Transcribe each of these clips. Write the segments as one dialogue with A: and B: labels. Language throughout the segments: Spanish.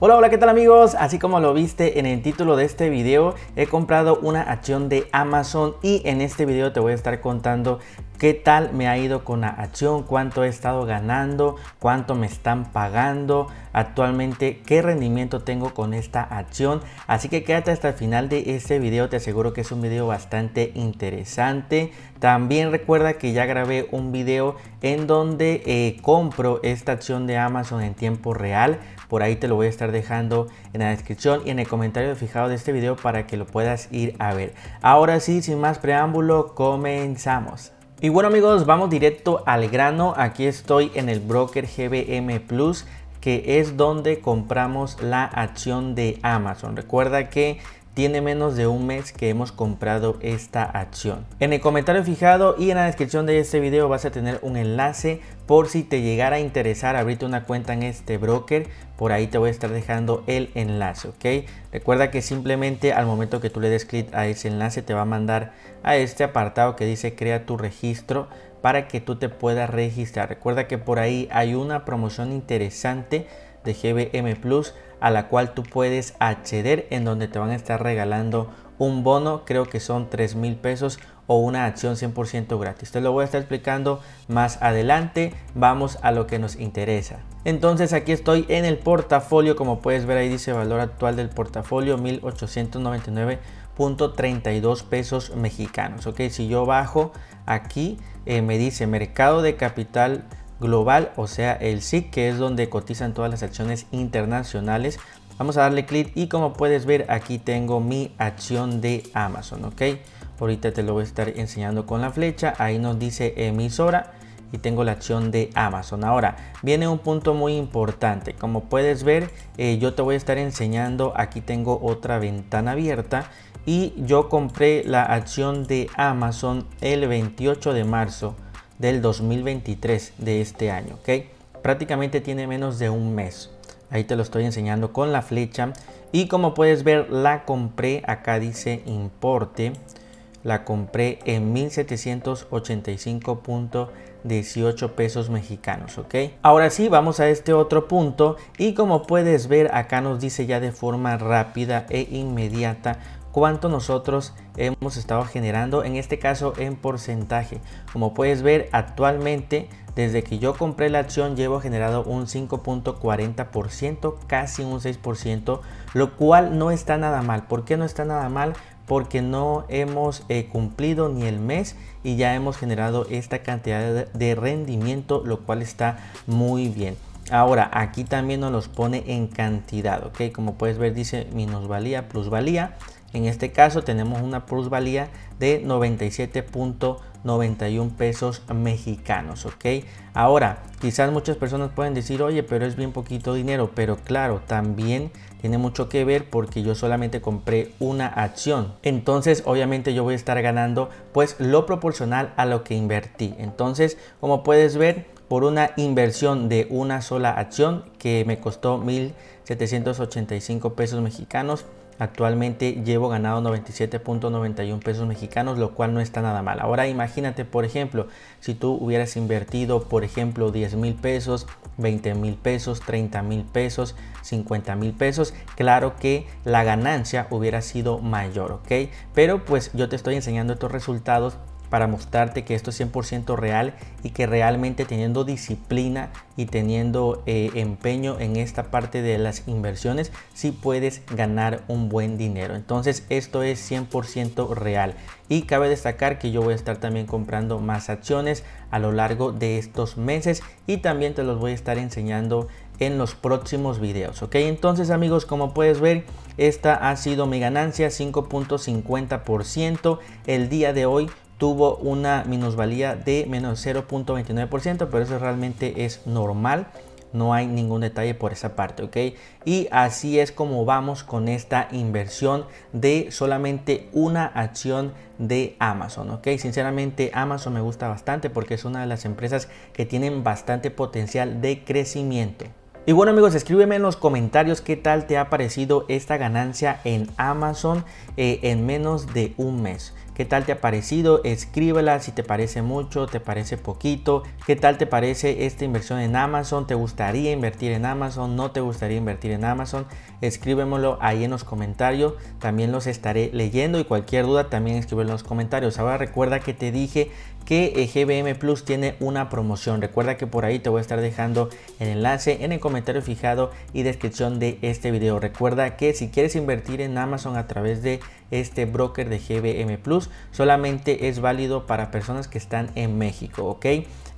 A: Hola, hola, ¿qué tal amigos? Así como lo viste en el título de este video, he comprado una acción de Amazon y en este video te voy a estar contando qué tal me ha ido con la acción, cuánto he estado ganando, cuánto me están pagando actualmente, qué rendimiento tengo con esta acción. Así que quédate hasta el final de este video, te aseguro que es un video bastante interesante. También recuerda que ya grabé un video en donde eh, compro esta acción de Amazon en tiempo real. Por ahí te lo voy a estar dejando en la descripción y en el comentario fijado de este video para que lo puedas ir a ver. Ahora sí, sin más preámbulo, comenzamos. Y bueno amigos, vamos directo al grano. Aquí estoy en el broker GBM Plus, que es donde compramos la acción de Amazon. Recuerda que tiene menos de un mes que hemos comprado esta acción. En el comentario fijado y en la descripción de este video vas a tener un enlace por si te llegara a interesar abrirte una cuenta en este broker, por ahí te voy a estar dejando el enlace, ¿ok? Recuerda que simplemente al momento que tú le des clic a ese enlace te va a mandar a este apartado que dice crea tu registro para que tú te puedas registrar. Recuerda que por ahí hay una promoción interesante de GBM Plus a la cual tú puedes acceder en donde te van a estar regalando un bono, creo que son tres mil pesos o una acción 100% gratis. Te lo voy a estar explicando más adelante. Vamos a lo que nos interesa. Entonces aquí estoy en el portafolio. Como puedes ver ahí dice valor actual del portafolio 1899.32 pesos mexicanos. Ok, si yo bajo aquí eh, me dice mercado de capital global, o sea, el SIC, que es donde cotizan todas las acciones internacionales. Vamos a darle clic y como puedes ver, aquí tengo mi acción de Amazon, ¿ok? Ahorita te lo voy a estar enseñando con la flecha. Ahí nos dice emisora y tengo la acción de Amazon. Ahora, viene un punto muy importante. Como puedes ver, eh, yo te voy a estar enseñando. Aquí tengo otra ventana abierta. Y yo compré la acción de Amazon el 28 de marzo del 2023 de este año, ¿ok? Prácticamente tiene menos de un mes. Ahí te lo estoy enseñando con la flecha. Y como puedes ver, la compré, acá dice importe. La compré en 1785.18 pesos mexicanos, ¿ok? Ahora sí, vamos a este otro punto. Y como puedes ver, acá nos dice ya de forma rápida e inmediata cuánto nosotros hemos estado generando, en este caso en porcentaje. Como puedes ver, actualmente desde que yo compré la acción llevo generado un 5.40%, casi un 6%, lo cual no está nada mal. ¿Por qué no está nada mal? porque no hemos eh, cumplido ni el mes y ya hemos generado esta cantidad de rendimiento, lo cual está muy bien. Ahora, aquí también nos los pone en cantidad, ¿ok? Como puedes ver, dice minusvalía, plusvalía. En este caso tenemos una plusvalía de 97.91 pesos mexicanos, ¿ok? Ahora, quizás muchas personas pueden decir, oye, pero es bien poquito dinero, pero claro, también tiene mucho que ver porque yo solamente compré una acción. Entonces, obviamente yo voy a estar ganando pues lo proporcional a lo que invertí. Entonces, como puedes ver, por una inversión de una sola acción que me costó 1.785 pesos mexicanos, Actualmente llevo ganado 97.91 pesos mexicanos, lo cual no está nada mal. Ahora imagínate, por ejemplo, si tú hubieras invertido, por ejemplo, 10 mil pesos, 20 mil pesos, 30 mil pesos, 50 mil pesos, claro que la ganancia hubiera sido mayor, ¿ok? Pero pues yo te estoy enseñando estos resultados para mostrarte que esto es 100% real y que realmente teniendo disciplina y teniendo eh, empeño en esta parte de las inversiones, si puedes ganar un buen dinero. Entonces esto es 100% real. Y cabe destacar que yo voy a estar también comprando más acciones a lo largo de estos meses y también te los voy a estar enseñando en los próximos videos. Ok, entonces amigos, como puedes ver, esta ha sido mi ganancia 5.50% el día de hoy tuvo una minusvalía de menos 0.29%, pero eso realmente es normal. No hay ningún detalle por esa parte, ¿ok? Y así es como vamos con esta inversión de solamente una acción de Amazon, ¿ok? Sinceramente Amazon me gusta bastante porque es una de las empresas que tienen bastante potencial de crecimiento. Y bueno amigos, escríbeme en los comentarios qué tal te ha parecido esta ganancia en Amazon eh, en menos de un mes qué tal te ha parecido, escríbela si te parece mucho, te parece poquito, qué tal te parece esta inversión en Amazon, te gustaría invertir en Amazon, no te gustaría invertir en Amazon, escríbemelo ahí en los comentarios, también los estaré leyendo y cualquier duda también escríbelo en los comentarios. Ahora recuerda que te dije que eh, GBM Plus tiene una promoción, recuerda que por ahí te voy a estar dejando el enlace en el comentario fijado y descripción de este video. Recuerda que si quieres invertir en Amazon a través de este broker de GBM Plus, solamente es válido para personas que están en México, ¿ok?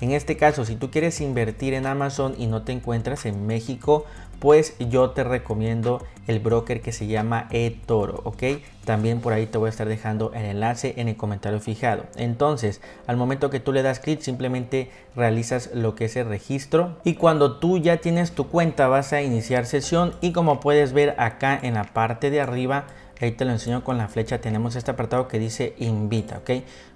A: En este caso, si tú quieres invertir en Amazon y no te encuentras en México, pues yo te recomiendo el broker que se llama eToro, ¿ok? También por ahí te voy a estar dejando el enlace en el comentario fijado. Entonces, al momento que tú le das clic, simplemente realizas lo que es el registro. Y cuando tú ya tienes tu cuenta, vas a iniciar sesión. Y como puedes ver acá en la parte de arriba, ahí te lo enseño con la flecha, tenemos este apartado que dice invita, ¿ok?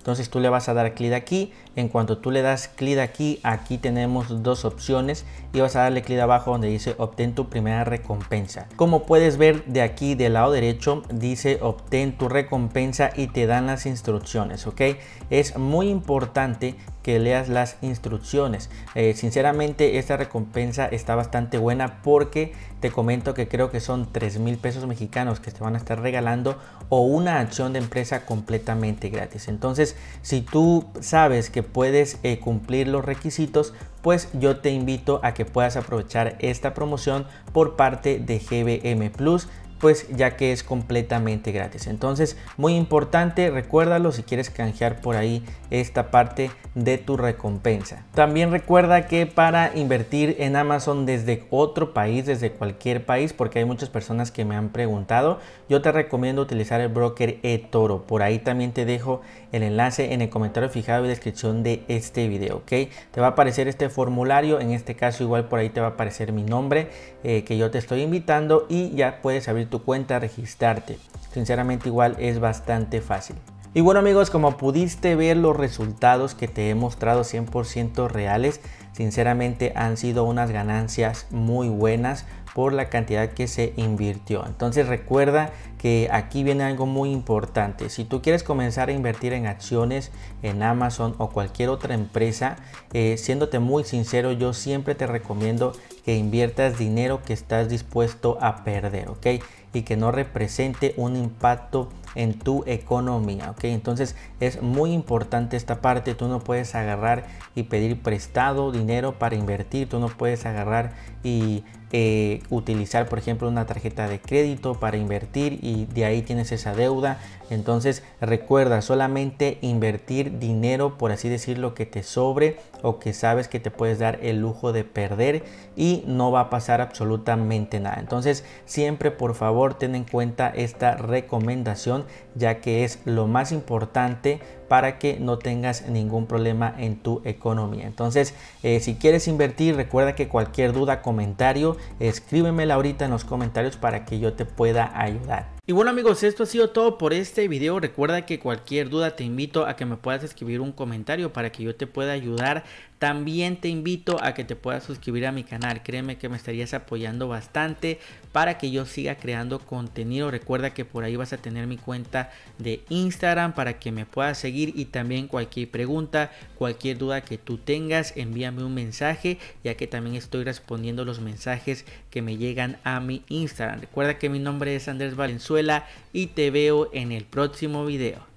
A: Entonces tú le vas a dar clic aquí. En cuanto tú le das clic aquí, aquí tenemos dos opciones y vas a darle clic abajo donde dice obtén tu primera recompensa. Como puedes ver de aquí del lado derecho dice obtén tu recompensa y te dan las instrucciones, ¿ok? Es muy importante que leas las instrucciones. Eh, sinceramente esta recompensa está bastante buena porque te comento que creo que son 3 mil pesos mexicanos que te van a estar regalando o una acción de empresa completamente gratis. Entonces si tú sabes que puedes eh, cumplir los requisitos, pues yo te invito a que puedas aprovechar esta promoción por parte de GBM Plus pues ya que es completamente gratis. Entonces, muy importante, recuérdalo si quieres canjear por ahí esta parte de tu recompensa. También recuerda que para invertir en Amazon desde otro país, desde cualquier país, porque hay muchas personas que me han preguntado, yo te recomiendo utilizar el broker eToro. Por ahí también te dejo el enlace en el comentario fijado y descripción de este video, ¿ok? Te va a aparecer este formulario, en este caso igual por ahí te va a aparecer mi nombre eh, que yo te estoy invitando y ya puedes abrir tu cuenta registrarte. Sinceramente igual es bastante fácil. Y bueno amigos, como pudiste ver los resultados que te he mostrado 100% reales, sinceramente han sido unas ganancias muy buenas por la cantidad que se invirtió. Entonces recuerda que aquí viene algo muy importante. Si tú quieres comenzar a invertir en acciones en Amazon o cualquier otra empresa, eh, siéndote muy sincero, yo siempre te recomiendo que inviertas dinero que estás dispuesto a perder, ¿ok? Y que no represente un impacto en tu economía, ¿ok? Entonces es muy importante esta parte, tú no puedes agarrar y pedir prestado dinero para invertir, tú no puedes agarrar y eh, utilizar por ejemplo una tarjeta de crédito para invertir y de ahí tienes esa deuda entonces recuerda solamente invertir dinero por así decirlo que te sobre o que sabes que te puedes dar el lujo de perder y no va a pasar absolutamente nada entonces siempre por favor ten en cuenta esta recomendación ya que es lo más importante para que no tengas ningún problema en tu economía. Entonces, eh, si quieres invertir, recuerda que cualquier duda, comentario, escríbemela ahorita en los comentarios para que yo te pueda ayudar. Y bueno amigos, esto ha sido todo por este video. Recuerda que cualquier duda te invito a que me puedas escribir un comentario para que yo te pueda ayudar. También te invito a que te puedas suscribir a mi canal. Créeme que me estarías apoyando bastante para que yo siga creando contenido. Recuerda que por ahí vas a tener mi cuenta de Instagram para que me puedas seguir y también cualquier pregunta, cualquier duda que tú tengas, envíame un mensaje ya que también estoy respondiendo los mensajes que me llegan a mi Instagram. Recuerda que mi nombre es Andrés Valenzuela y te veo en el próximo video.